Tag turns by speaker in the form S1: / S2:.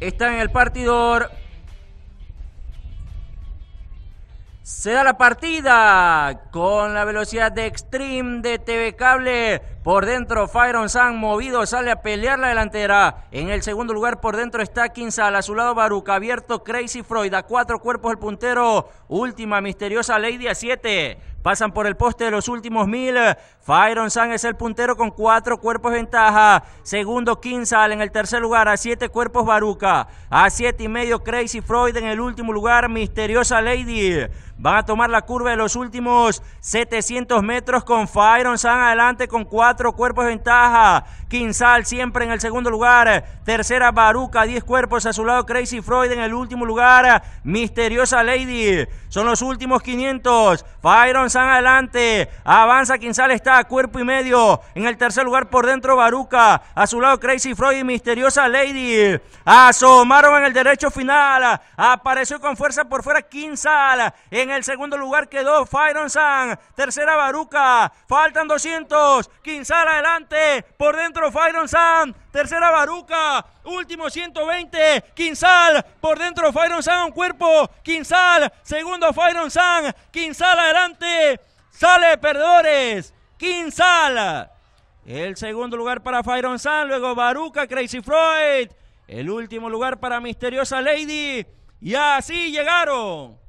S1: Está en el partidor. Se da la partida con la velocidad de Extreme de TV Cable. Por dentro, Firon San movido, sale a pelear la delantera. En el segundo lugar, por dentro está Kinsal. A su lado, Baruca. Abierto, Crazy Freud. A cuatro cuerpos el puntero. Última misteriosa Lady a siete. Pasan por el poste de los últimos mil. Fyron San es el puntero con cuatro cuerpos de ventaja. Segundo, Kinsal en el tercer lugar. A siete cuerpos, Baruca. A siete y medio, Crazy Freud en el último lugar. Misteriosa Lady. Van a tomar la curva de los últimos 700 metros con Fyron San adelante con cuatro cuerpos de ventaja. Kinsal siempre en el segundo lugar. Tercera, Baruca. Diez cuerpos a su lado. Crazy Freud en el último lugar. Misteriosa Lady. Son los últimos 500. Fyron adelante. Avanza Quinsal está a cuerpo y medio. En el tercer lugar por dentro Baruca. A su lado Crazy Freud y Misteriosa Lady. Asomaron en el derecho final. Apareció con fuerza por fuera Kinsal. En el segundo lugar quedó Firon San. Tercera Baruca. Faltan 200. Kinsal adelante. Por dentro Firon San. Tercera Baruca. Último 120. Quinzal. Por dentro on San. Cuerpo. Quinzal. Segundo on San. Quinzal adelante. Sale perdedores. Quinzal. El segundo lugar para Fairon San. Luego Baruca. Crazy Floyd, El último lugar para Misteriosa Lady. Y así llegaron.